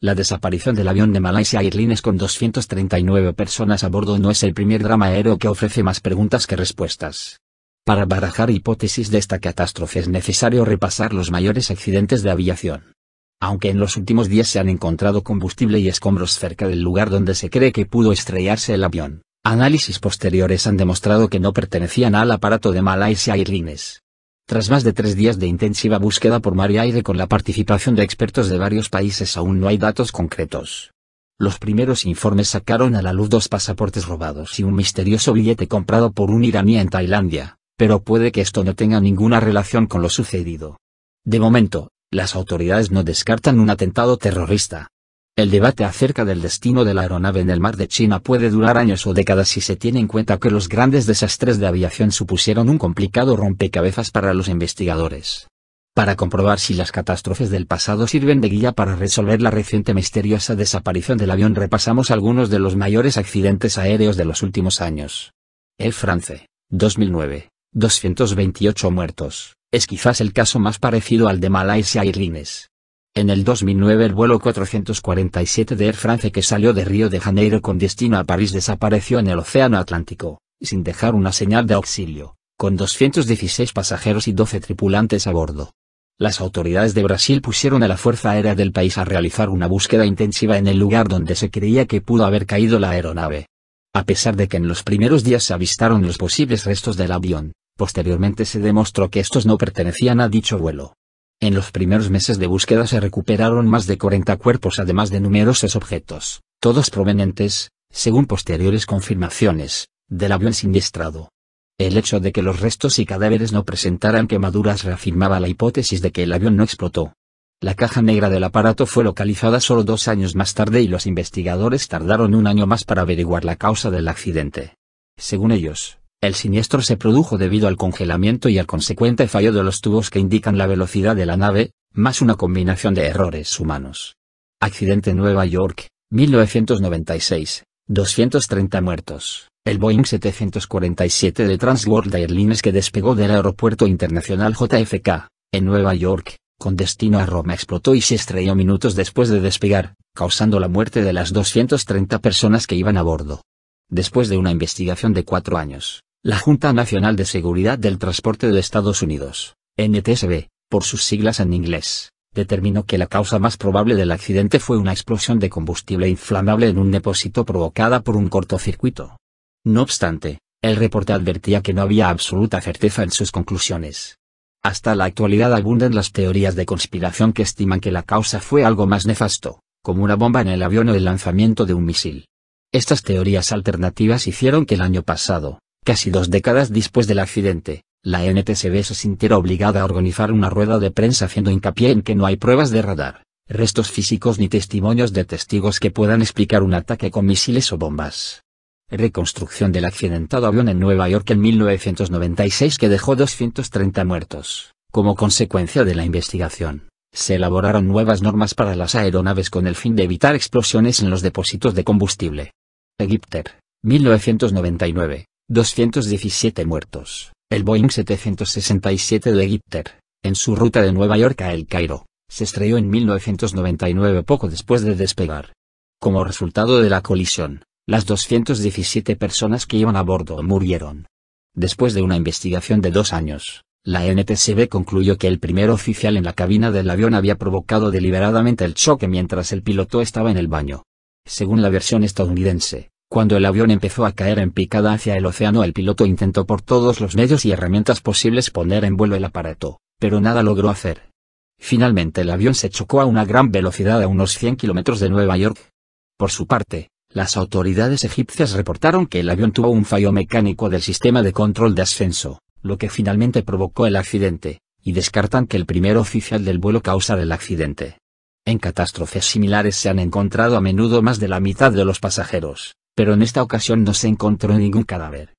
La desaparición del avión de Malaysia Airlines con 239 personas a bordo no es el primer drama aéreo que ofrece más preguntas que respuestas. Para barajar hipótesis de esta catástrofe es necesario repasar los mayores accidentes de aviación. Aunque en los últimos días se han encontrado combustible y escombros cerca del lugar donde se cree que pudo estrellarse el avión, análisis posteriores han demostrado que no pertenecían al aparato de Malaysia Airlines. Tras más de tres días de intensiva búsqueda por mar y aire con la participación de expertos de varios países aún no hay datos concretos. Los primeros informes sacaron a la luz dos pasaportes robados y un misterioso billete comprado por un iraní en Tailandia, pero puede que esto no tenga ninguna relación con lo sucedido. De momento, las autoridades no descartan un atentado terrorista, el debate acerca del destino de la aeronave en el mar de China puede durar años o décadas si se tiene en cuenta que los grandes desastres de aviación supusieron un complicado rompecabezas para los investigadores. Para comprobar si las catástrofes del pasado sirven de guía para resolver la reciente misteriosa desaparición del avión repasamos algunos de los mayores accidentes aéreos de los últimos años. El France, 2009, 228 muertos, es quizás el caso más parecido al de Malaysia Airlines en el 2009 el vuelo 447 de Air France que salió de Río de Janeiro con destino a París desapareció en el Océano Atlántico, sin dejar una señal de auxilio, con 216 pasajeros y 12 tripulantes a bordo. Las autoridades de Brasil pusieron a la Fuerza Aérea del país a realizar una búsqueda intensiva en el lugar donde se creía que pudo haber caído la aeronave. A pesar de que en los primeros días se avistaron los posibles restos del avión, posteriormente se demostró que estos no pertenecían a dicho vuelo. En los primeros meses de búsqueda se recuperaron más de 40 cuerpos además de numerosos objetos, todos provenientes, según posteriores confirmaciones, del avión siniestrado. El hecho de que los restos y cadáveres no presentaran quemaduras reafirmaba la hipótesis de que el avión no explotó. La caja negra del aparato fue localizada solo dos años más tarde y los investigadores tardaron un año más para averiguar la causa del accidente. Según ellos, el siniestro se produjo debido al congelamiento y al consecuente fallo de los tubos que indican la velocidad de la nave, más una combinación de errores humanos. Accidente Nueva York, 1996, 230 muertos. El Boeing 747 de Transworld Airlines que despegó del aeropuerto internacional JFK, en Nueva York, con destino a Roma explotó y se estrelló minutos después de despegar, causando la muerte de las 230 personas que iban a bordo. Después de una investigación de cuatro años, la Junta Nacional de Seguridad del Transporte de Estados Unidos, NTSB, por sus siglas en inglés, determinó que la causa más probable del accidente fue una explosión de combustible inflamable en un depósito provocada por un cortocircuito. No obstante, el reporte advertía que no había absoluta certeza en sus conclusiones. Hasta la actualidad abundan las teorías de conspiración que estiman que la causa fue algo más nefasto, como una bomba en el avión o el lanzamiento de un misil. Estas teorías alternativas hicieron que el año pasado, Casi dos décadas después del accidente, la NTSB se sintió obligada a organizar una rueda de prensa haciendo hincapié en que no hay pruebas de radar, restos físicos ni testimonios de testigos que puedan explicar un ataque con misiles o bombas. Reconstrucción del accidentado avión en Nueva York en 1996 que dejó 230 muertos. Como consecuencia de la investigación, se elaboraron nuevas normas para las aeronaves con el fin de evitar explosiones en los depósitos de combustible. Egipter, 1999, 217 muertos. El Boeing 767 de Gitter, en su ruta de Nueva York a El Cairo, se estrelló en 1999 poco después de despegar. Como resultado de la colisión, las 217 personas que iban a bordo murieron. Después de una investigación de dos años, la NTSB concluyó que el primer oficial en la cabina del avión había provocado deliberadamente el choque mientras el piloto estaba en el baño. Según la versión estadounidense, cuando el avión empezó a caer en picada hacia el océano el piloto intentó por todos los medios y herramientas posibles poner en vuelo el aparato, pero nada logró hacer. Finalmente el avión se chocó a una gran velocidad a unos 100 kilómetros de Nueva York. Por su parte, las autoridades egipcias reportaron que el avión tuvo un fallo mecánico del sistema de control de ascenso, lo que finalmente provocó el accidente, y descartan que el primer oficial del vuelo causara el accidente. En catástrofes similares se han encontrado a menudo más de la mitad de los pasajeros, pero en esta ocasión no se encontró ningún cadáver.